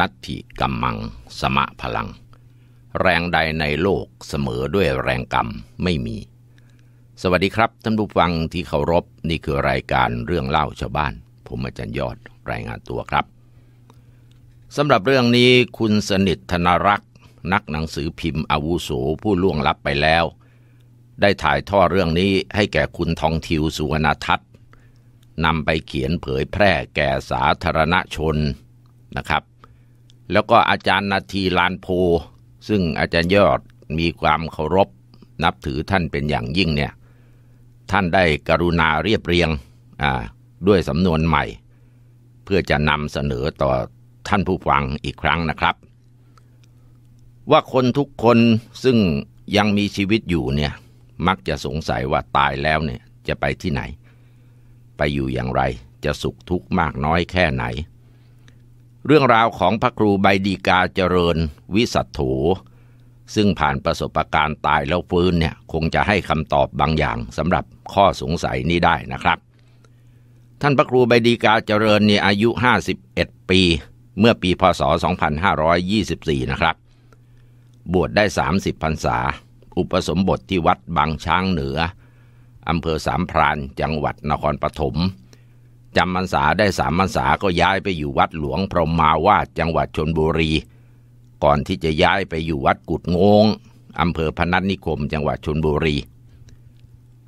นัตถิกัมมัง สมะพลัง แรงใดในโลกเสมอด้วยแรงกรรมไม่มี สวัสดีครับท่านผู้ฟังที่เคารพนี่คือรายการเรื่องเล่าชาวบ้าน ผมอาจารย์ยอดรายงานตัวครับสำหรับเรื่องนี้คุณสนิทธนรักษ์นักหนังสือพิมพ์อาวุโสผู้ล่วงลับไปแล้ว ได้ถ่ายทอดเรื่องนี้ให้แก่คุณทองทิวสุวรรณทัศนนำไปเขียนเผยแพร่แก่สาธารณชนนะครับแล้วก็อาจารย์นาทีลานโพ ซึ่งอาจารย์ยอดมีความเคารพ นับถือท่านเป็นอย่างยิ่งเนี่ยท่านได้กรุณาเรียบเรียงด้วยสำนวนใหม่ เพื่อจะนำเสนอต่อท่านผู้ฟังอีกครั้งนะครับ ว่าคนทุกคนซึ่งยังมีชีวิตอยู่เนี่ยมักจะสงสัยว่าตายแล้วเนี่ยจะไปที่ไหน ไปอยู่อย่างไรจะสุขทุกข์มากน้อยแค่ไหนเรื่องราวของพระครูใบดีกาเจริญวิสัตถูซึ่งผ่านประสบการณ์ตายแล้วฟื้นเนี่ยคงจะให้คำตอบบางอย่างสำหรับข้อสงสัยนี้ได้นะครับ ท่านพระครูใบดีกาเจริญเนี่ยอายุ 51 ปี เมื่อปีพศ2524 นะครับ บวชได้ 30 พรรษา อุปสมบทที่วัดบางช้างเหนืออำเภอสามพรานจังหวัดนครปฐมจำพรรษาได้สามพรรษาก็ย้ายไปอยู่วัดหลวงพรหมาวาดจังหวัดชนบุรี ก่อนที่จะย้ายไปอยู่วัดกุดงงอำเภอพนัสนิคมจังหวัดชนบุรี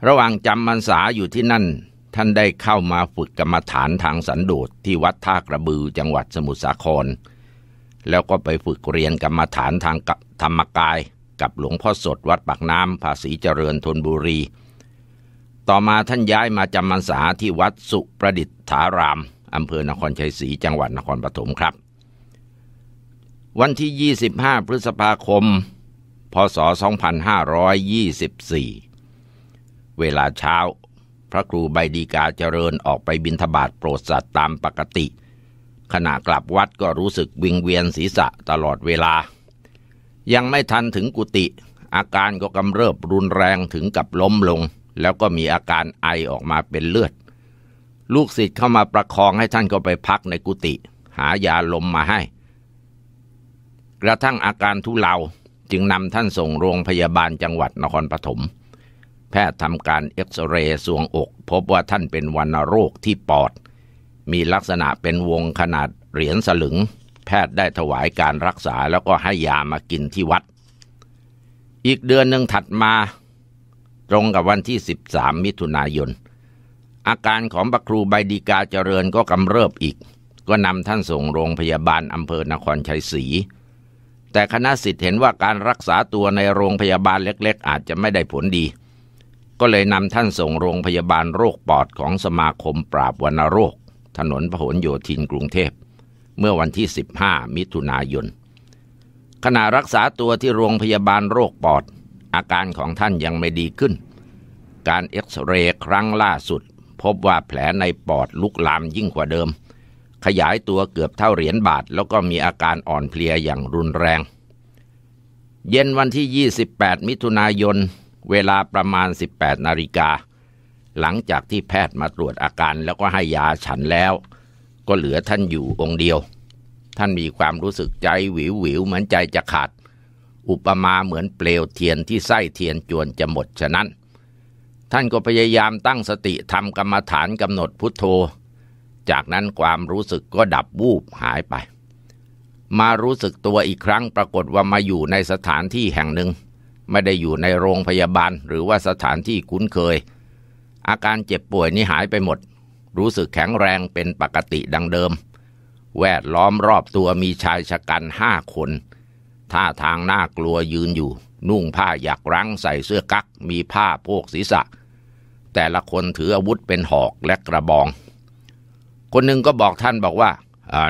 ระหว่างจำพรรษาอยู่ที่นั่น ท่านได้เข้ามาฝึกกรรมฐานทางสันโดษที่วัดท่ากระบือจังหวัดสมุทรสาคร แล้วก็ไปฝึกเรียนกรรมฐานทางธรรมกายกับหลวงพ่อสดวัดปากน้ำภาษีเจริญทนบุรีต่อมาท่านย้ายมาจำพรรษาที่วัดสุประดิษฐาราม อำเภอนครชัยศรี จังหวัดนครปฐมครับ วันที่ 25 พฤษภาคม พศ 2524 เวลาเช้า พระครูใบดีกาเจริญออกไปบินทบาทโปรดสัตว์ตามปกติ ขณะกลับวัดก็รู้สึกวิงเวียนศีรษะตลอดเวลา ยังไม่ทันถึงกุฏิ อาการก็กำเริบรุนแรงถึงกับล้มลงแล้วก็มีอาการไอออกมาเป็นเลือด ลูกศิษย์เข้ามาประคองให้ท่านก็ไปพักในกุฏิ หายาลมมาให้ กระทั่งอาการทุเลา จึงนำท่านส่งโรงพยาบาลจังหวัดนครปฐม แพทย์ทำการเอ็กซเรย์สวงอก พบว่าท่านเป็นวัณโรคที่ปอด มีลักษณะเป็นวงขนาดเหรียญสลึง แพทย์ได้ถวายการรักษาแล้วก็ให้ยามากินที่วัด อีกเดือนหนึ่งถัดมาตรงกับวันที่ 13 มิถุนายน อาการของพระครูใบดีกาเจริญก็กำเริบอีก ก็นำท่านส่งโรงพยาบาลอำเภอนครชัยศรีแต่คณะสิทธิ์เห็นว่าการรักษาตัวในโรงพยาบาลเล็กๆ อาจจะไม่ได้ผลดี ก็เลยนำท่านส่งโรงพยาบาลโรคปอดของสมาคมปราบวัณโรค ถนนพหลโยธินกรุงเทพ เมื่อวันที่ 15 มิถุนายนขณะรักษาตัวที่โรงพยาบาลโรคปอดอาการของท่านยังไม่ดีขึ้น การเอ็กซเรย์ครั้งล่าสุด พบว่าแผลในปอดลุกลามยิ่งกว่าเดิม ขยายตัวเกือบเท่าเหรียญบาทแล้วก็มีอาการอ่อนเพลียอย่างรุนแรง เย็นวันที่ 28 มิถุนายน เวลาประมาณ 18 นาฬิกา หลังจากที่แพทย์มาตรวจอาการแล้วก็ให้ยาฉันแล้วก็เหลือท่านอยู่องค์เดียว ท่านมีความรู้สึกใจหวิวหวิวเหมือนใจจะขาดอุปมาเหมือนเปลวเทียนที่ไส้เทียนจวนจะหมด ฉะนั้น ท่านก็ พยายามตั้งสติทำกรรมฐานกำหนดพุทโธ จากนั้นความรู้สึกก็ดับวูบหายไป มารู้สึกตัวอีกครั้งปรากฏว่ามาอยู่ในสถานที่แห่งหนึ่ง ไม่ได้อยู่ในโรงพยาบาลหรือว่าสถานที่คุ้นเคย อาการเจ็บป่วยนี้หายไปหมด รู้สึกแข็งแรงเป็นปกติดังเดิม แวดล้อมรอบตัวมีชายชะกันห้าคนท่าทางน่ากลัวยืนอยู่ นุ่งผ้าหยักรั้ง ใส่เสื้อกั๊กมีผ้าโพกศีรษะ แต่ละคนถืออาวุธเป็นหอกและกระบอง คนหนึ่งก็บอกท่านบอกว่า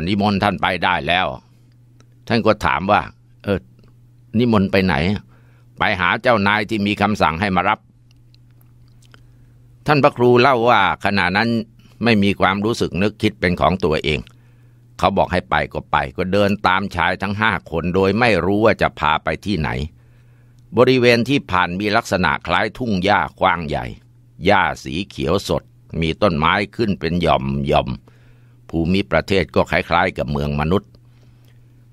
นิมนต์ท่านไปได้แล้ว ท่านก็ถามว่า เออ นิมนต์ไปไหน ไปหาเจ้านายที่มีคำสั่งให้มารับ ท่านพระครูเล่าว่าขณะนั้นไม่มีความรู้สึกนึกคิดเป็นของตัวเองเขาบอกให้ไปก็ไปก็เดินตามชายทั้งห้าคนโดยไม่รู้ว่าจะพาไปที่ไหน บริเวณที่ผ่านมีลักษณะคล้ายทุ่งหญ้ากว้างใหญ่ หญ้าสีเขียวสด มีต้นไม้ขึ้นเป็นหย่อมหย่อม ภูมิประเทศก็คล้ายๆ กับเมืองมนุษย์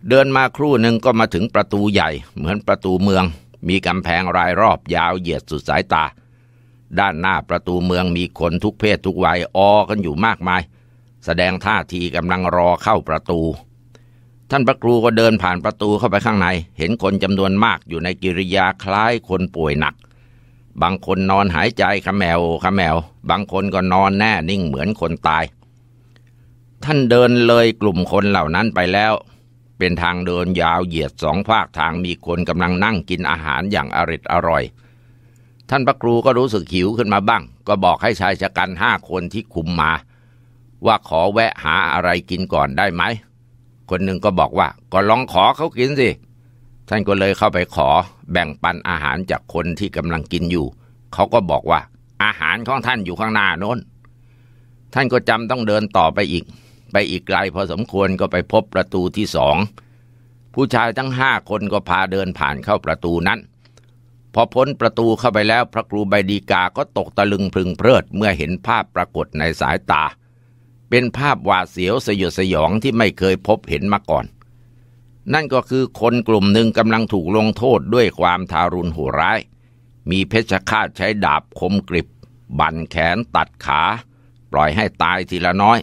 เดินมาครู่หนึ่งก็มาถึงประตูใหญ่ เหมือนประตูเมือง มีกำแพงรายรอบยาวเหยียดสุดสายตา ด้านหน้าประตูเมืองมีคนทุกเพศทุกวัยออกันอยู่มากมายแสดงท่าทีกำลังรอเข้าประตู ท่านพระครูก็เดินผ่านประตูเข้าไปข้างใน เห็นคนจำนวนมากอยู่ในกิริยาคล้ายคนป่วยหนัก บางคนนอนหายใจขมแมวขมแมว บางคนก็นอนแน่นิ่งเหมือนคนตาย ท่านเดินเลยกลุ่มคนเหล่านั้นไปแล้ว เป็นทางเดินยาวเหยียดสองภาคทางมีคนกำลังนั่งกินอาหารอย่างอริดอร่อย ท่านพระครูก็รู้สึกหิวขึ้นมาบ้าง ก็บอกให้ชายชะกันห้าคนที่คุมมาว่าขอแวะหาอะไรกินก่อนได้ไหม คนหนึ่งก็บอกว่า ก็ลองขอเขากินสิ ท่านก็เลยเข้าไปขอแบ่งปันอาหารจากคนที่กำลังกินอยู่ เขาก็บอกว่าอาหารของท่านอยู่ข้างหน้าน้นท่านก็จำต้องเดินต่อไปอีก ไปอีกไกลพอสมควรก็ไปพบประตูที่สองผู้ชายทั้งห้าคนก็พาเดินผ่านเข้าประตูนั้น พอพ้นประตูเข้าไปแล้วพระครูใบดีกาก็ตกตะลึงพึงเพลิดเมื่อเห็นภาพปรากฏในสายตาเป็นภาพหวาดเสียวสยดสยองที่ไม่เคยพบเห็นมาก่อน นั่นก็คือคนกลุ่มหนึ่งกำลังถูกลงโทษด้วยความทารุณโหดร้าย มีเพชฌฆาตใช้ดาบคมกริบ บั่นแขนตัดขา ปล่อยให้ตายทีละน้อย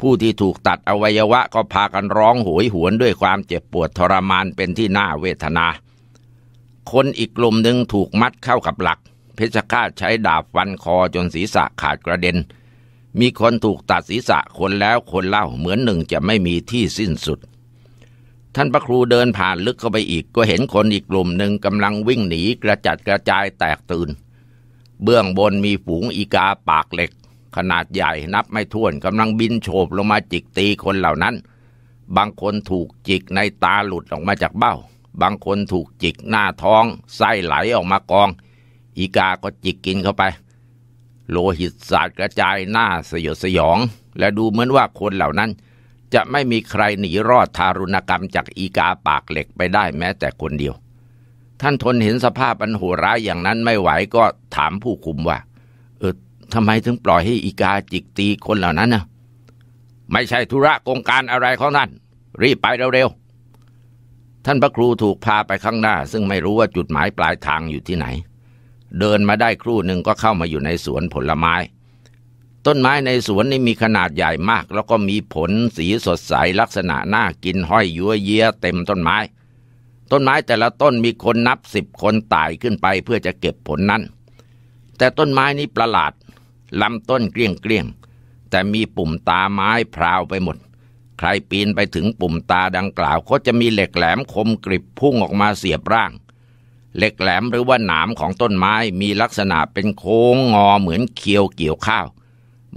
ผู้ที่ถูกตัดอวัยวะก็พากันร้องโหยหวนด้วยความเจ็บปวดทรมานเป็นที่น่าเวทนา คนอีกกลุ่มหนึ่งถูกมัดเข้ากับหลัก เพชฌฆาตใช้ดาบฟันคอจนศีรษะขาดกระเด็นมีคนถูกตัดศีรษะคนแล้วคนเล่าเหมือนหนึ่งจะไม่มีที่สิ้นสุด ท่านพระครูเดินผ่านลึกเข้าไปอีก ก็เห็นคนอีกกลุ่มหนึ่งกำลังวิ่งหนีกระจัดกระจายแตกตื่น เบื้องบนมีฝูงอีกาปากเหล็ก ขนาดใหญ่นับไม่ถ้วนกำลังบินโฉบลงมาจิกตีคนเหล่านั้น บางคนถูกจิกในตาหลุดออกมาจากเบ้า บางคนถูกจิกหน้าท้องไส้ไหลออกมากอง อีกาก็จิกกินเข้าไปโลหิตสาดกระจายหน้าสยดสยองและดูเหมือนว่าคนเหล่านั้น จะไม่มีใครหนีรอดทารุณกรรม จาก อีกา ปาก เหล็กไปได้แม้แต่คนเดียว ท่านทนเห็นสภาพ อัน โหดร้าย อย่างนั้นไม่ไหวก็ถามผู้คุมว่า เออทำไมถึงปล่อยให้ อีกา จิก ตีคนเหล่านั้นนะไม่ใช่ธุระกงการอะไรของท่านรีบไปเร็วๆท่านพระครูถูกพาไปข้างหน้า ซึ่งไม่รู้ว่าจุดหมายปลายทางอยู่ที่ไหนเดินมาได้ครู่หนึ่งก็เข้ามาอยู่ในสวนผลไม้ ต้นไม้ในสวนนี้มีขนาดใหญ่มาก แล้วก็มีผลสีสดใส ลักษณะน่ากินห้อยยัวเยียเต็มต้นไม้ ต้นไม้แต่ละต้นมีคนนับสิบคนตายขึ้นไปเพื่อจะเก็บผลนั้น แต่ต้นไม้นี้ประหลาดลำต้นเกลี้ยงเกลี้ยงแต่มีปุ่มตาไม้พราวไปหมด ใครปีนไปถึงปุ่มตาดังกล่าวก็จะมีเหล็กแหลมคมกริบพุ่งออกมาเสียบร่างเหล็กแหลมหรือว่าหนามของต้นไม้มีลักษณะเป็นโค้งงอเหมือนเคียวเกี่ยวข้าว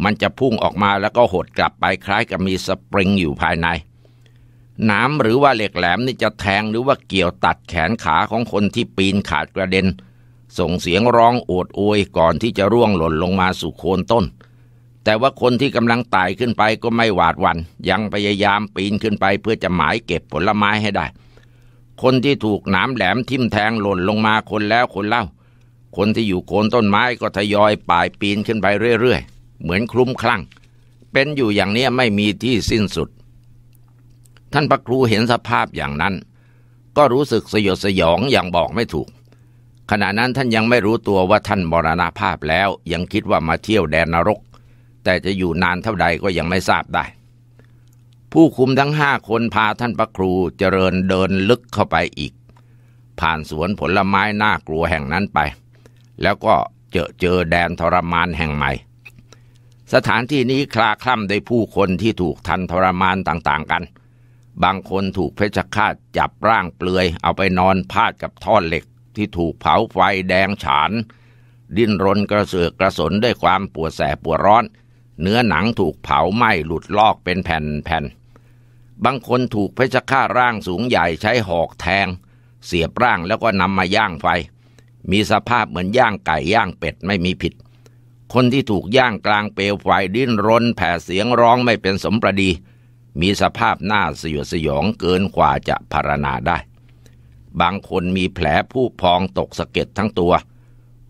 มันจะพุ่งออกมาแล้วก็หดกลับไปคล้ายกับมีสปริงอยู่ภายในหนามหรือว่าเหล็กแหลมนี่จะแทงหรือว่าเกี่ยวตัดแขนขาของคนที่ปีนขาดกระเด็น ส่งเสียงร้องโอดโอยก่อนที่จะร่วงหล่นลงมาสู่โคนต้น แต่ว่าคนที่กำลังไต่ขึ้นไปก็ไม่หวาดวันยังพยายามปีนขึ้นไป เพื่อจะหมายเก็บผลไม้ให้ได้คนที่ถูกหนามแหลมทิ่มแทงหล่นลงมาคนแล้วคนเล่า คนที่อยู่โคนต้นไม้ก็ทยอยป่ายปีนขึ้นไปเรื่อยๆเหมือนคลุ้มคลั่ง เป็นอยู่อย่างนี้ไม่มีที่สิ้นสุด ท่านพระครูเห็นสภาพอย่างนั้น ก็รู้สึกสยดสยองอย่างบอกไม่ถูก ขณะนั้นท่านยังไม่รู้ตัวว่าท่านมรณาภาพแล้วยังคิดว่ามาเที่ยวแดนนรก แต่จะอยู่นานเท่าใดก็ยังไม่ทราบได้ผู้คุมทั้งห้าคนพาท่านพระครูเจริญเดินลึกเข้าไปอีก ผ่านสวนผลไม้น่ากลัวแห่งนั้นไป แล้วก็เจอเจอแดนทรมานแห่งใหม่ สถานที่นี้คลาคล่ำด้วยผู้คนที่ถูกทันทรมานต่างๆกัน บางคนถูกเพชฌฆาตจับร่างเปลือยเอาไปนอนพาดกับท่อนเหล็ก ที่ถูกเผาไฟแดงฉาน ดิ้นรนกระเสือกกระสนด้วยความปวดแสบปวดร้อน เนื้อหนังถูกเผาไหม้หลุดลอกเป็นแผ่นแผ่นบางคนถูกเพชฌฆาตร่างสูงใหญ่ใช้หอกแทง เสียบร่างแล้วก็นำมาย่างไฟ มีสภาพเหมือนย่างไก่ย่างเป็ดไม่มีผิด คนที่ถูกย่างกลางเปลวไฟดิ้นรนแผ่เสียงร้องไม่เป็นสมประดีมีสภาพหน้าสยดสยองเกินกว่าจะพารณาได้ บางคนมีแผลผู้พองตกสะเก็ดทั้งตัว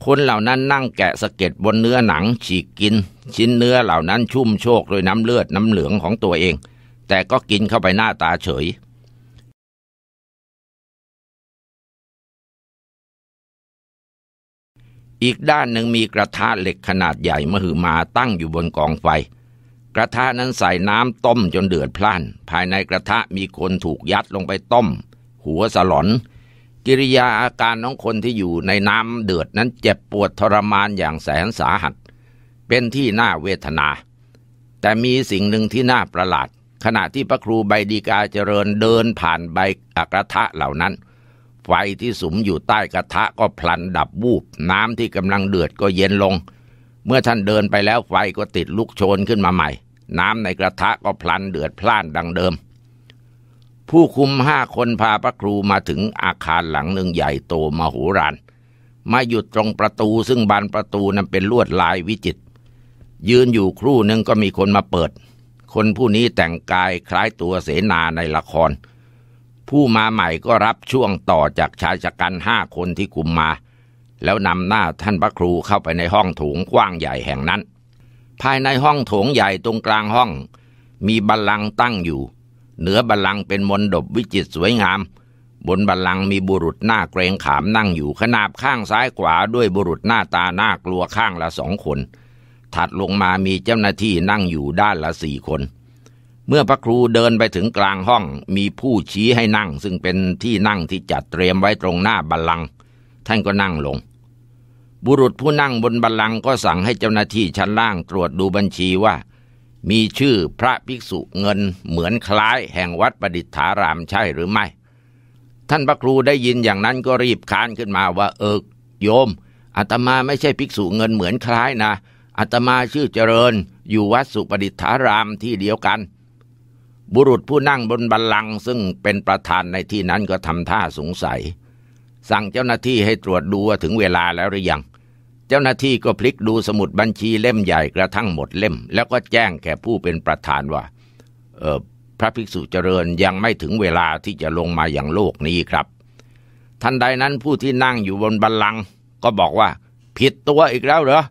คนเหล่านั้นนั่งแกะสะเก็ดบนเนื้อหนัง ฉีกกิน ชิ้นเนื้อเหล่านั้นชุ่มโชกด้วยน้ำเลือดน้ำเหลืองของตัวเองแต่ก็กินเข้าไปหน้าตาเฉย อีกด้านหนึ่งมีกระทะเหล็กขนาดใหญ่ มหอมาตั้งอยู่บนกองไฟ กระทะนั้นใส่น้ำต้มจนเดือดพล่าน ภายในกระทะมีคนถูกยัดลงไปต้ม หัวสลอน กิริยาอาการของคนที่อยู่ในน้ำเดือดนั้นเจ็บปวดทรมานอย่างแสนสาหัส เป็นที่น่าเวทนา แต่มีสิ่งหนึ่งที่น่าประหลาดขณะที่พระครูใบดีกาเจริญเดินผ่านใบกระทะเหล่านั้น ไฟที่สุมอยู่ใต้กระทะก็พลันดับวูบ น้ำที่กำลังเดือดก็เย็นลง เมื่อท่านเดินไปแล้วไฟก็ติดลุกโชนขึ้นมาใหม่ น้ำในกระทะก็พลันเดือดพล่านดังเดิม ผู้คุมห้าคนพาพระครูมาถึงอาคารหลังหนึ่งใหญ่โตมหูรานมาหยุดตรงประตูซึ่งบานประตูนั้นเป็นลวดลายวิจิตยืนอยู่ครู่หนึ่งก็มีคนมาเปิดคนผู้นี้แต่งกายคล้ายตัวเสนาในละคร ผู้มาใหม่ก็รับช่วงต่อจากชายชะกันห้าคนที่คุมมา แล้วนำหน้าท่านพระครูเข้าไปในห้องโถงกว้างใหญ่แห่งนั้น ภายในห้องโถงใหญ่ตรงกลางห้องมีบัลลังก์ตั้งอยู่เหนือบัลลังก์เป็นมนดบวิจิตรสวยงาม บนบัลลังก์มีบุรุษหน้าเกรงขามนั่งอยู่ขนาบข้างซ้ายขวาด้วยบุรุษหน้าตาหน้ากลัวข้างละสองคนถัดลงมามีเจ้าหน้าที่นั่งอยู่ด้านละสี่คน เมื่อพระครูเดินไปถึงกลางห้อง มีผู้ชี้ให้นั่ง ซึ่งเป็นที่นั่งที่จัดเตรียมไว้ตรงหน้าบัลลังก์ท่านก็นั่งลงบุรุษผู้นั่งบนบัลลังก์ก็สั่งให้เจ้าหน้าที่ชั้นล่างตรวจดูบัญชีว่า มีชื่อพระภิกษุเงินเหมือนคล้ายแห่งวัดประดิษฐารามใช่หรือไม่ ท่านพระครูได้ยินอย่างนั้นก็รีบค้านขึ้นมาว่าเออโยมอาตมาไม่ใช่ภิกษุเงินเหมือนคล้ายนะอาตมาชื่อเจริญอยู่วัดสุปฏิทารามที่เดียวกัน บุรุษผู้นั่งบนบัลลังก์ซึ่งเป็นประธานในที่นั้นก็ ทำท่าสงสัย สั่งเจ้าหน้าที่ให้ตรวจดูว่าถึงเวลาแล้วหรือยัง เจ้าหน้าที่ก็พลิกดูสมุดบัญชีเล่มใหญ่กระทั่งหมดเล่ม แล้วก็แจ้งแก่ผู้เป็นประธานว่าเออพระภิกษุเจริญยังไม่ถึงเวลาที่จะลงมาอย่างโลกนี้ครับ ทันใดนั้นผู้ที่นั่งอยู่บนบัลลังก์ก็บอกว่า ผิดตัวอีกแล้วเหรอ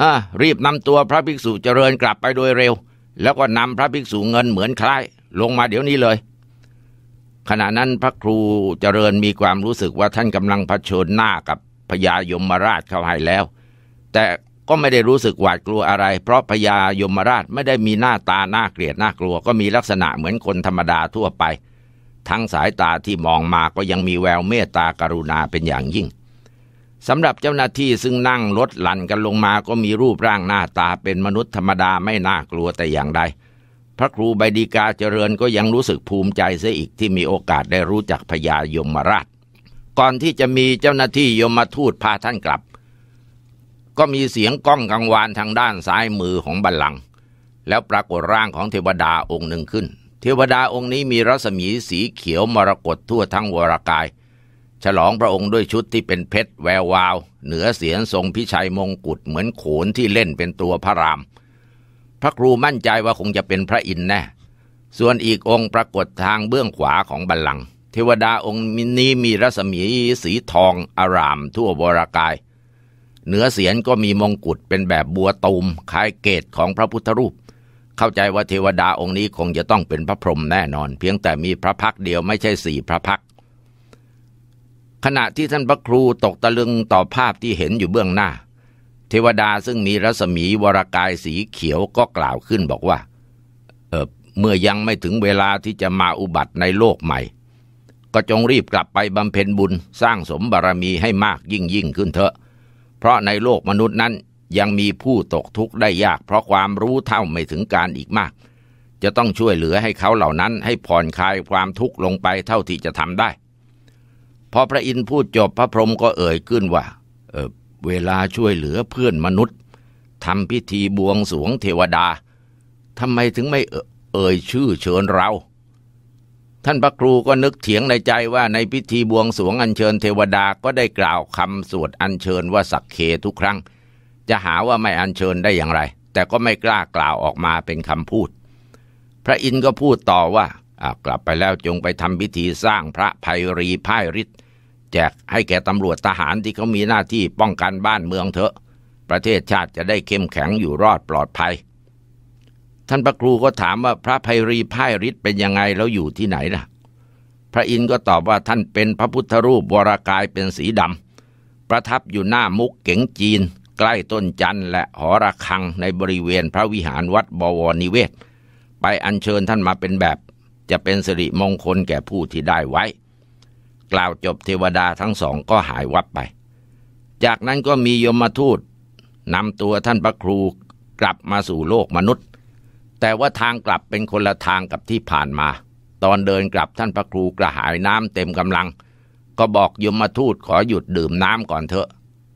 อ่ารีบนำตัวพระภิกษุเจริญกลับไปโดยเร็ว แล้วก็นำพระภิกษุเงินเหมือนคล้าย ลงมาเดี๋ยวนี้เลย ขณะนั้นพระครูเจริญมีความรู้สึกว่าท่านกำลังเผชิญหน้ากับพญายมราชเข้าให้แล้ว แต่ก็ไม่ได้รู้สึกหวาดกลัวอะไร เพราะพญายมราชไม่ได้มีหน้าตาน่าเกลียดน่ากลัวก็มีลักษณะเหมือนคนธรรมดาทั่วไป ทั้งสายตาที่มองมาก็ยังมีแววเมตตากรุณาเป็นอย่างยิ่งสำหรับเจ้าหน้าที่ซึ่งนั่งรถหลั่นกันลงมาก็มีรูปร่างหน้าตาเป็นมนุษย์ธรรมดาไม่น่ากลัวแต่อย่างใดพระครูใบดีกาเจริญก็ยังรู้สึกภูมิใจเสียอีกที่มีโอกาสได้รู้จักพญายมราช ก่อนที่จะมีเจ้าหน้าที่ยมทูตพาท่านกลับ ก็มีเสียงก้องกังวานทางด้านซ้ายมือของบัลลังก์แล้วปรากฏร่างของเทวดาองค์หนึ่งขึ้นเทวดาองค์นี้มีรัศมีสีเขียวมรกตทั่วทั้งวรากายฉลองพระองค์ด้วยชุดที่เป็นเพชรแวววาว เหนือเสียงทรงพิชัยมงกุฎเหมือนโขนที่เล่นเป็นตัวพระราม พระครูมั่นใจว่าคงจะเป็นพระอินทร์แน่ ส่วนอีกองค์ปรากฏทางเบื้องขวาของบัลลังก์เทวดาองค์มินี้มีรัศมีสีทอง อาราม ทั่วบรากาย เหนือเสียงก็มีมงกุฎเป็นแบบบัวตูมคล้ายเกตของพระพุทธรูปเข้าใจว่าเทวดาองค์นี้คงจะต้องเป็นพระพรหมแน่นอน เพียงแต่มีพระพักเดียวไม่ใช่สี่พระพักขณะที่ท่านพระครูตกตะลึงต่อภาพที่เห็นอยู่เบื้องหน้า เทวดาซึ่งมีรัศมีวรากายสีเขียวก็กล่าวขึ้นบอกว่า เออเมื่อยังไม่ถึงเวลาที่จะมาอุบัติในโลกใหม่ ก็จงรีบกลับไปบำเพ็ญบุญสร้างสมบารมีให้มากยิ่งยิ่งขึ้นเถอะ เพราะในโลกมนุษย์นั้นยังมีผู้ตกทุกข์ได้ยากเพราะความรู้เท่าไม่ถึงการอีกมาก จะต้องช่วยเหลือให้เขาเหล่านั้น ให้ผ่อนคลายความทุกข์ลงไปเท่าที่จะทำได้พอพระอินทร์พูดจบพระพรหมก็เอ่ยขึ้นว่า เออเวลาช่วยเหลือเพื่อนมนุษย์ทำพิธีบวงสวงเทวดาทำไมถึงไม่เอ่ยชื่อเชิญเรา ท่านพระครูก็นึกเถียงในใจว่าในพิธีบวงสวงอัญเชิญเทวดาก็ได้กล่าวคำสวดอัญเชิญว่าสักเคทุกครั้ง จะหาว่าไม่อัญเชิญได้อย่างไร แต่ก็ไม่กล้ากล่าวออกมาเป็นคำพูด พระอินทร์ก็พูดต่อว่ากลับไปแล้วจงไปทำพิธีสร้างพระภัยรีพ่ายฤทธิ์แจกให้แก่ตำรวจทหารที่เขามีหน้าที่ป้องกันบ้านเมืองเถอะ ประเทศชาติจะได้เข้มแข็งอยู่รอดปลอดภัย ท่านพระครูก็ถามว่าพระภัยรีพ่ายฤทธิ์เป็นยังไงแล้วอยู่ที่ไหนล่ะ พระอินทร์ก็ตอบว่าท่านเป็นพระพุทธรูปวรากายเป็นสีดำประทับอยู่หน้ามุกเก๋งจีน ใกล้ต้นจันและหอระฆังในบริเวณพระวิหารวัดบวรนิเวศ ไปอัญเชิญท่านมาเป็นแบบจะเป็นสิริมงคลแก่ผู้ที่ได้ไว้ กล่าวจบเทวดาทั้งสองก็หายวับไป จากนั้นก็มียมทูตนำตัวท่านพระครูกลับมาสู่โลกมนุษย์ แต่ว่าทางกลับเป็นคนละทางกับที่ผ่านมา ตอนเดินกลับท่านพระครูกระหายน้ำเต็มกำลัง ก็บอกยมทูตขอหยุดดื่มน้ำก่อนเถอะ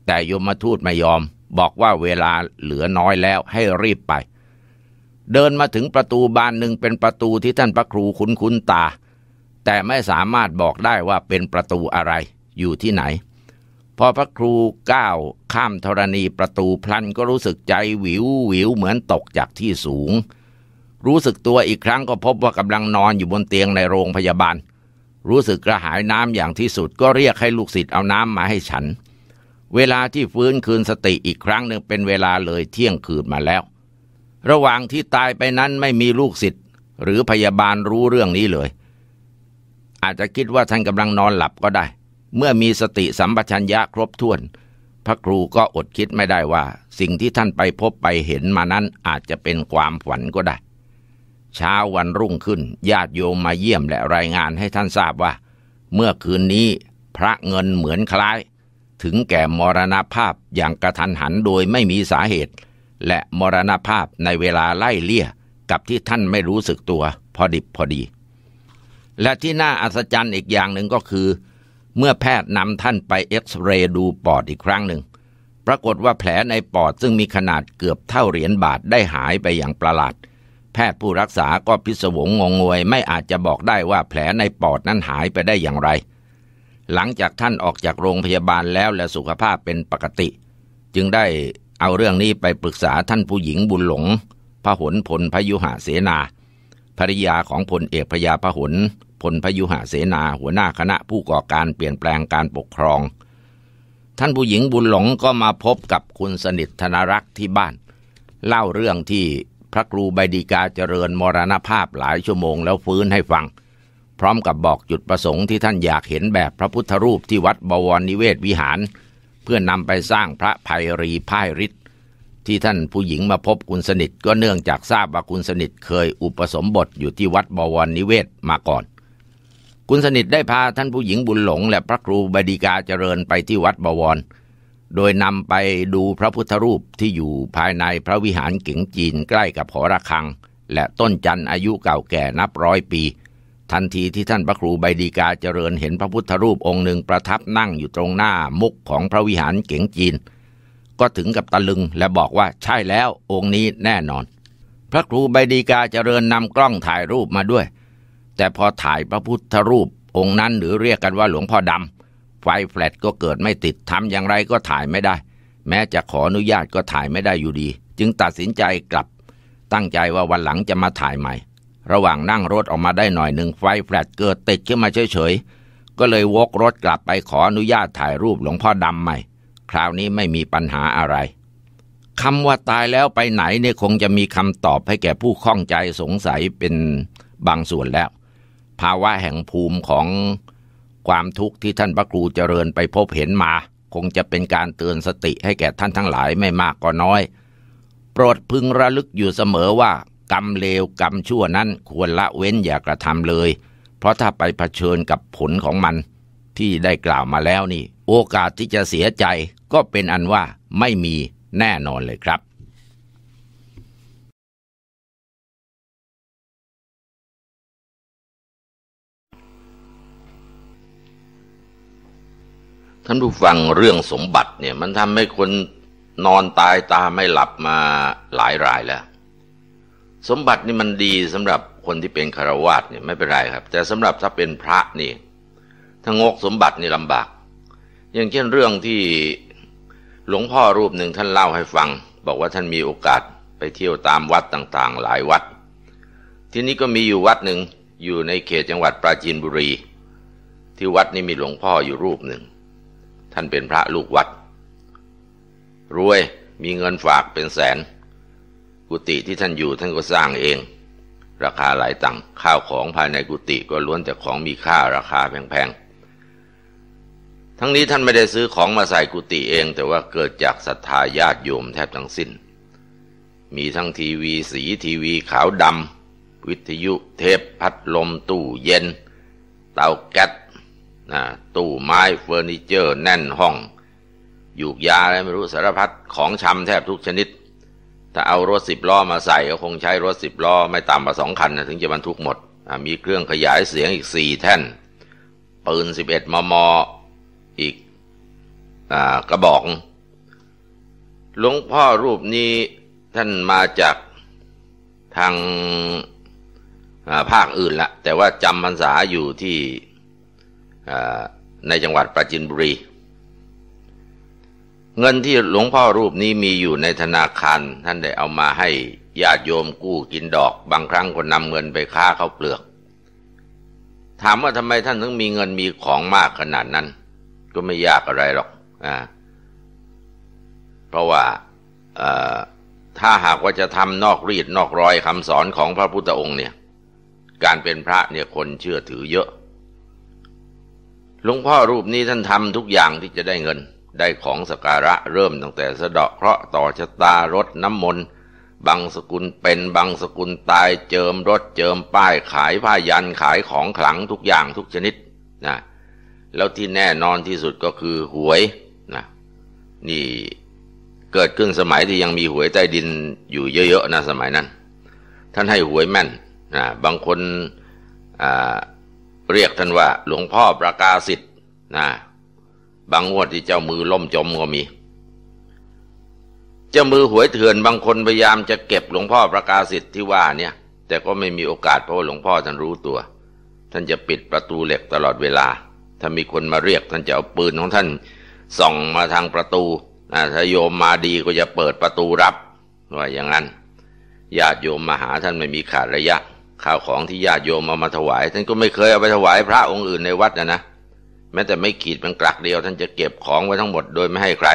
แต่ยมทูตไม่ยอม บอกว่าเวลาเหลือน้อยแล้วให้รีบไปเดินมาถึงประตูบานหนึ่งเป็นประตูที่ท่านพระครูคุ้นคุ้นตา แต่ไม่สามารถบอกได้ว่าเป็นประตูอะไร อยู่ที่ไหน พอพระครูก้าวข้ามธรณีประตูพลันก็รู้สึกใจวิวหวิวเหมือนตกจากที่สูง รู้สึกตัวอีกครั้งก็พบว่ากำลังนอนอยู่บนเตียงในโรงพยาบาล รู้สึกกระหายน้ำอย่างที่สุดก็เรียกให้ลูกศิษย์เอาน้ำมาให้ฉัน เวลาที่ฟื้นคืนสติอีกครั้งหนึ่งเป็นเวลาเลยเที่ยงคืนมาแล้วระหว่างที่ตายไปนั้นไม่มีลูกศิษย์หรือพยาบาลรู้เรื่องนี้เลย อาจจะคิดว่าท่านกำลังนอนหลับก็ได้ เมื่อมีสติสัมปชัญญะครบถ้วน พระครูก็อดคิดไม่ได้ว่า สิ่งที่ท่านไปพบไปเห็นมานั้นอาจจะเป็นความฝันก็ได้เช้าวันรุ่งขึ้นญาติโยมมาเยี่ยมและรายงานให้ท่านทราบว่า เมื่อคืนนี้พระเงินเหมือนคล้ายถึงแก่มรณภาพอย่างกระทันหันโดยไม่มีสาเหตุและมรณภาพในเวลาไล่เลี่ยกับที่ท่านไม่รู้สึกตัวพอดิบพอดี และที่น่าอัศจรรย์อีกอย่างหนึ่งก็คือ เมื่อแพทย์นำท่านไปเอ็กซเรย์ดูปอดอีกครั้งหนึ่งปรากฏว่าแผลในปอดซึ่งมีขนาดเกือบเท่าเหรียญบาทได้หายไปอย่างประหลาด แพทย์ผู้รักษาก็พิศวงงงงวยไม่อาจจะบอกได้ว่าแผลในปอดนั้นหายไปได้อย่างไร หลังจากท่านออกจากโรงพยาบาลแล้วและสุขภาพเป็นปกติ จึงได้เอาเรื่องนี้ไปปรึกษาท่านผู้หญิงบุญหลง พระหนพลพยุหะเสนา ภริยาของพลเอกพญาพหนพลพยุหะเสนาหัวหน้าคณะผู้ก่อการเปลี่ยนแปลงการปกครอง ท่านผู้หญิงบุญหลงก็มาพบกับคุณสนิทธนรักษ์ที่บ้าน เล่าเรื่องที่พระครูใบดีกาเจริญมรณภาพหลายชั่วโมงแล้วฟื้นให้ฟัง พร้อมกับบอกจุดประสงค์ที่ท่านอยากเห็นแบบพระพุทธรูปที่วัดบวรนิเวศวิหารเพื่อนำไปสร้างพระภัยรีพ่ายฤทธิ์ที่ท่านผู้หญิงมาพบคุณสนิทก็เนื่องจากทราบว่าคุณสนิทเคยอุปสมบทอยู่ที่วัดบวรนิเวศมาก่อนคุณสนิทได้พาท่านผู้หญิงบุญหลงและพระครูบดีกาเจริญไปที่วัดบวร โดยนำไปดูพระพุทธรูปที่อยู่ภายในพระวิหารเก๋งจีนใกล้กับหอระฆัง และต้นจันอายุเก่าแก่นับร้อยปีทันทีที่ท่านพระครูใบดีกาเจริญเห็นพระพุทธรูปองค์หนึ่งประทับนั่งอยู่ตรงหน้ามุกของพระวิหารเก๋งจีน ก็ถึงกับตะลึงและบอกว่าใช่แล้วองค์นี้แน่นอน พระครูใบดีกาเจริญนำกล้องถ่ายรูปมาด้วย แต่พอถ่ายพระพุทธรูปองค์นั้นหรือเรียกกันว่าหลวงพ่อดำไฟแฟลชก็เกิดไม่ติดทำอย่างไรก็ถ่ายไม่ได้ แม้จะขออนุญาตก็ถ่ายไม่ได้อยู่ดี จึงตัดสินใจกลับ ตั้งใจว่าวันหลังจะมาถ่ายใหม่ระหว่างนั่งรถออกมาได้หน่อยหนึ่งไฟแฟลชเกิดติดขึ้นมาเฉยๆ ก็เลยวกรถกลับไปขออนุญาตถ่ายรูปหลวงพ่อดำใหม่ คราวนี้ไม่มีปัญหาอะไรคำว่าตายแล้วไปไหนเนี่ย คงจะมีคำตอบให้แก่ผู้ข้องใจสงสัยเป็นบางส่วนแล้ว ภาวะแห่งภูมิของความทุกข์ที่ท่านพระครูเจริญไปพบเห็นมา คงจะเป็นการเตือนสติให้แก่ท่านทั้งหลายไม่มากก็น้อย โปรดพึงระลึกอยู่เสมอว่ากรรมเลวกรรมชั่วนั้นควรละเว้นอย่ากระทำเลย เพราะถ้าไปเผชิญกับผลของมันที่ได้กล่าวมาแล้วนี่ โอกาสที่จะเสียใจก็เป็นอันว่าไม่มีแน่นอนเลยครับ ท่านผู้ฟังเรื่องสมบัติเนี่ยมันทำให้คนนอนตายตาไม่หลับมาหลายรายแล้วสมบัตินี่มันดีสำหรับคนที่เป็นคารวาสเนี่ยไม่เป็นไรครับ แต่สำหรับถ้าเป็นพระนี่ถ้างกสมบัตินี่ลำบากอย่างเช่นเรื่องที่หลวงพ่อรูปหนึ่งท่านเล่าให้ฟัง บอกว่าท่านมีโอกาสไปเที่ยวตามวัดต่างๆหลายวัด ที่นี้ก็มีอยู่วัดหนึ่งอยู่ในเขตจังหวัดปราจีนบุรี ที่วัดนี้มีหลวงพ่ออยู่รูปหนึ่งท่านเป็นพระลูกวัด รวยมีเงินฝากเป็นแสนกุฏิที่ท่านอยู่ท่านก็สร้างเอง ราคาหลายตังคข้าวของภายในกุฏิก็ล้วนแต่ของมีค่าราคาแพงๆ ทั้งนี้ท่านไม่ได้ซื้อของมาใส่กุฏิเอง แต่ว่าเกิดจากศรัทธาญาติโยมแทบทั้งสิ้น มีทั้งทีวีสีทีวีขาวดำวิทยุเทปพัดลมตู้เย็น เตาแก๊สตู้ไม้เฟอร์นิเจอร์แน่นห้องอยู่ยาอะไรไม่รู้สารพัดของชำแทบทุกชนิดถ้าเอารถสิบล้อมาใส่ก็คงใช้รถสิบล้อไม่ต่ำกว่าสองคันนะถึงจะบรรทุกหมด มีเครื่องขยายเสียงอีกสี่แท่น ปืนสิบเอ็ดมม อีกอกระบอกหลวงพ่อรูปนี้ท่านมาจากทางภาคอื่นละแต่ว่าจำพรรษาอยู่ที่ในจังหวัดปราจินบุรีเงินที่หลวงพ่อรูปนี้มีอยู่ในธนาคาร ท่านได้เอามาให้ญาติโยมกู้กินดอก บางครั้งก็นำเงินไปค้าเขาเปลือก ถามว่าทำไมท่านถึงมีเงินมีของมากขนาดนั้น ก็ไม่ยากอะไรหรอกอ่าเพราะว่าถ้าหากว่าจะทำนอกรีดนอกรอยคำสอนของพระพุทธองค์เนี่ย การเป็นพระเนี่ยคนเชื่อถือเยอะ หลวงพ่อรูปนี้ท่านทำทุกอย่างที่จะได้เงินได้ของสการะเริ่มตั้งแต่สะเดาะเคราะห์ต่อชะตารถน้ำมนต์บางสกุลเป็นบางสกุลตายเจิมรถ เจิมป้ายขายผ้ายันขายของขลังทุกอย่างทุกชนิดนะแล้วที่แน่นอนที่สุดก็คือหวยนะนี่เกิดขึ้นสมัยที่ยังมีหวยใต้ดินอยู่เยอะๆนะสมัยนั้น ท่านให้หวยแม่นนะบางคนเรียกท่านว่า หลวงพ่อประกาศสิทธิ์นะบางววดที่เจ้ามือล่มจมก็มี เจ้ามือหวยเถื่อนบางคนพยายามจะเก็บหลวงพ่อประกาศสิทธิ์ที่ว่าเนี่ย แต่ก็ไม่มีโอกาสเพราะหลวงพ่อท่านรู้ตัว ท่านจะปิดประตูเหล็กตลอดเวลา ถ้ามีคนมาเรียกท่านจะเอาปืนของท่าน ส่องมาทางประตูถ้าโยมมาดีก็จะเปิดประตูรับว่าอย่างนั้นญาติโยมมาหาท่านไม่มีขาดระยะข้าวของที่ญาติโยมเอามาถวาย ท่านก็ไม่เคยเอาไปถวายพระองค์อื่นในวัดนะนะแม้แต่ไม่ขีดเป็นกลักเดียวท่านจะเก็บของไว้ทั้งหมดโดยไม่ให้ใคร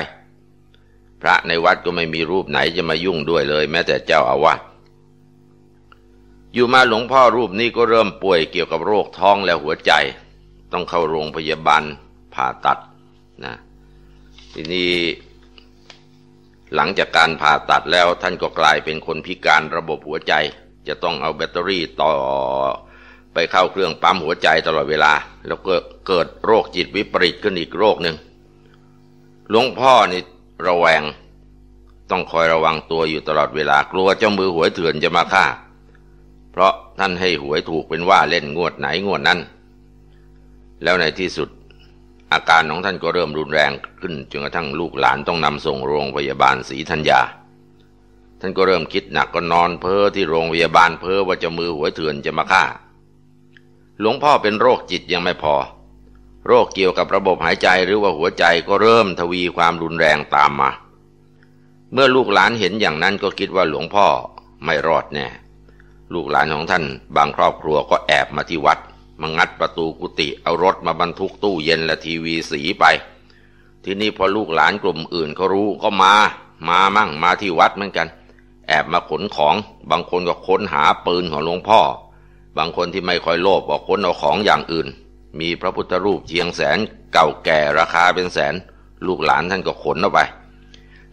พระในวัดก็ไม่มีรูปไหนจะมายุ่งด้วยเลยแม้แต่เจ้าอาวาสอยู่มาหลวงพ่อรูปนี้ก็เริ่มป่วยเกี่ยวกับโรคท้องและหัวใจ ต้องเข้าโรงพยาบาลผ่าตัดนะทีนี้ หลังจากการผ่าตัดแล้วท่านก็กลายเป็นคนพิการระบบหัวใจ จะต้องเอาแบตเตอรี่ต่อไปเข้าเครื่องปั๊มหัวใจตลอดเวลา แล้วก็เกิดโรคจิตวิปริตขึ้นอีกโรคหนึ่งหลวงพ่อนี่ระแวง ต้องคอยระวังตัวอยู่ตลอดเวลา กลัวเจ้ามือหวยเถื่อนจะมาฆ่า เพราะท่านให้หวยถูกเป็นว่าเล่นงวดไหนงวดนั้น แล้วในที่สุดอาการของท่านก็เริ่มรุนแรงขึ้นจนกระทั่งลูกหลานต้องนำส่งโรงพยาบาลศรีธัญญาท่านก็เริ่มคิดหนักก็นอนเพ้อที่โรงพยาบาลเพ้อว่าจะมือหวยเถื่อนจะมาฆ่าหลวงพ่อเป็นโรคจิตยังไม่พอ โรคเกี่ยวกับระบบหายใจหรือว่าหัวใจก็เริ่มทวีความรุนแรงตามมา เมื่อลูกหลานเห็นอย่างนั้นก็คิดว่าหลวงพ่อไม่รอดแน่ลูกหลานของท่านบางครอบครัวก็แอบมาที่วัด มางัดประตูกุฏิเอารถมาบรรทุกตู้เย็นและทีวีสีไป ที่นี่พอลูกหลานกลุ่มอื่นเขารู้ก็มามามั่งมาที่วัดเหมือนกัน แอบมาขนของบางคนก็ค้นหาปืนของหลวงพ่อบางคนที่ไม่ค่อยโลภออกค้นเอาของอย่างอื่น มีพระพุทธรูปเทียงแสนเก่าแก่ราคาเป็นแสน ลูกหลานท่านก็ขนเอาไป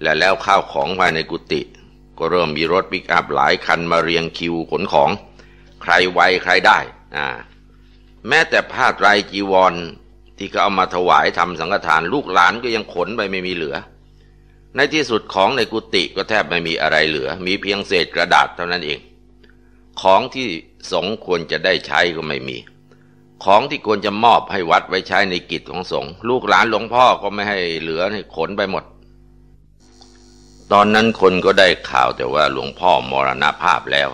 และแล้วข้าวของภายในกุฏิก็เริ่มมีรถปิกอัพหลายคันมาเรียงคิวขนของใครไวใครได้อ่าแม้แต่ผ้าไตรจีวรที่เขาเอามาถวายทำสังฆทาน ลูกหลานก็ยังขนไปไม่มีเหลือ ในที่สุดของในกุฏิก็แทบไม่มีอะไรเหลือ มีเพียงเศษกระดาษเท่านั้นเองของที่สงควรจะได้ใช้ก็ไม่มี ของที่ควรจะมอบให้วัดไว้ใช้ในกิจของสง ลูกหลานหลวงพ่อก็ไม่ให้เหลือให้ขนไปหมด ตอนนั้นคนก็ได้ข่าวแต่ว่าหลวงพ่อมรณภาพแล้ว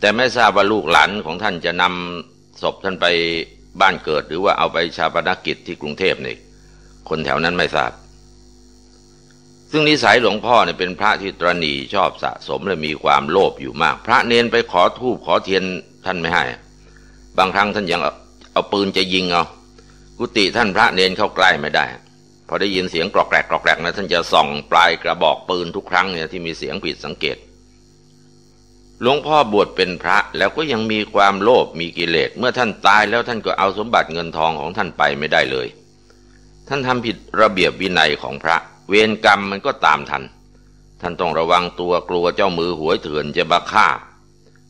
แต่ไม่ทราบว่าลูกหลานของท่านจะนำศพท่านไปบ้านเกิดหรือว่าเอาไปชาปนกิจที่กรุงเทพนี่ คนแถวนั้นไม่ทราบซึ่งนิสัยหลวงพ่อเนี่ยเป็นพระที่ตรณีชอบสะสมและมีความโลภอยู่มาก พระเนนไปขอทูบขอเทียน ท่านไม่ให้ บางครั้งท่านยังเอาเอาปืนจะยิงเอา กุฏิท่านพระเนนเข้าใกล้ไม่ได้ พอได้ยินเสียงกรอกแกรกกรอกแกรกนะท่านจะส่องปลายกระบอกปืนทุกครั้งเนี่ยที่มีเสียงผิดสังเกต หลวงพ่อบวชเป็นพระแล้วก็ยังมีความโลภมีกิเลส เมื่อท่านตายแล้วท่านก็เอาสมบัติเงินทองของท่านไปไม่ได้เลย ท่านทำผิดระเบียบวินัยของพระเวรกรรมมันก็ตามทัน ท่านต้องระวังตัวกลัวเจ้ามือหวยเถื่อนจะมาฆ่า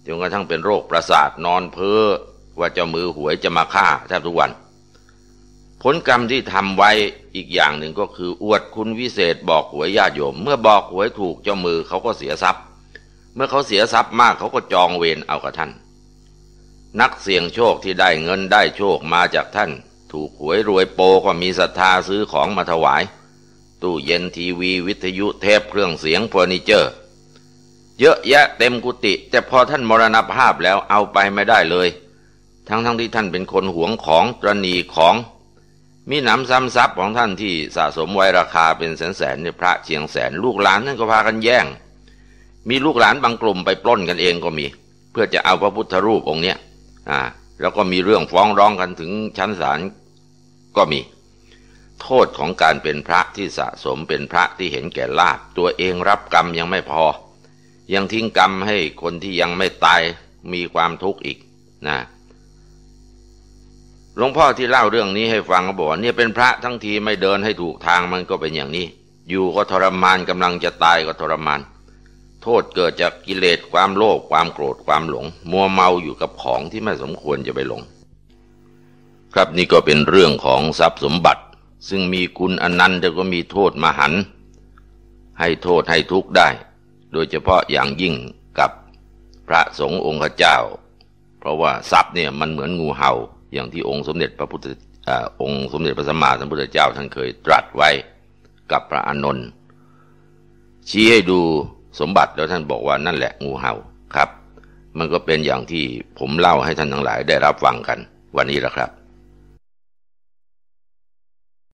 จนกระทั่งเป็นโรคประสาทนอนเพ้อว่าเจ้ามือหวยจะมาฆ่า แทบทุกวัน ผลกรรมที่ทำไว้อีกอย่างหนึ่งก็คือ อวดคุณวิเศษบอกหวยญาติโยม เมื่อบอกหวยถูกเจ้ามือเขาก็เสียทรัพย์ เมื่อเขาเสียทรัพย์มากเขาก็จองเวรเอากับท่าน นักเสี่ยงโชคที่ได้เงินได้โชคมาจากท่าน ถูกหวยรวยโปก็มีศรัทธาซื้อของมาถวายตู้เย็นทีวีวิทยุเทปเครื่องเสียงเฟอร์นิเจอร์ เยอะ แยะ เต็มกุฏิแต่พอท่านมรณภาพแล้วเอาไปไม่ได้เลย ทั้งทั้งที่ท่านเป็นคนหวงของ ตรณีของมีหนำซ้ำซับของท่านที่สะสมไว้ราคาเป็นแสนแสนในพระเชียงแสนลูกหลานนั่นก็พากันแย่ง มีลูกหลานบางกลุ่มไปปล้นกันเองก็มี เพื่อจะเอาพระพุทธรูปองค์เนี้ยอ่าแล้วก็มีเรื่องฟ้องร้องกันถึงชั้นศาลก็มีโทษของการเป็นพระที่สะสมเป็นพระที่เห็นแก่ลาบตัวเองรับกรรมยังไม่พอ ยังทิ้งกรรมให้คนที่ยังไม่ตายมีความทุกข์อีกนะหลวงพ่อที่เล่าเรื่องนี้ให้ฟังก็บอก่เนี่ยเป็นพระทั้งทีไม่เดินให้ถูกทางมันก็เป็นอย่างนี้ อยู่ก็ทรมานกำลังจะตายก็ทรมานโทษเกิดจากกิเลสความโลภความโกรธความหลง มัวเมาอยู่กับของที่ไม่สมควรจะไปหลง ครับนี่ก็เป็นเรื่องของทรัพย์สมบัติซึ่งมีคุณอนันต์แต่ก็มีโทษ มหัน ให้โทษให้ทุกข์ได้ โดยเฉพาะอย่างยิ่งกับพระสงฆ์องค์เจ้า เพราะว่าทรัพย์เนี่ยมันเหมือนงูเหา่าอย่างที่องค์สมเด็จพระพุทธองค์สมเด็จพระสัมมาสัมพุทธเจ้าท่านเคยตรัสไว้กับพระอนนท์ชี้ให้ดูสมบัติแล้วท่านบอกว่านั่นแหละงูเห่าครับ มันก็เป็นอย่างที่ผมเล่าให้ท่านทั้งหลายได้รับฟังกัน วันนี้แหละครับ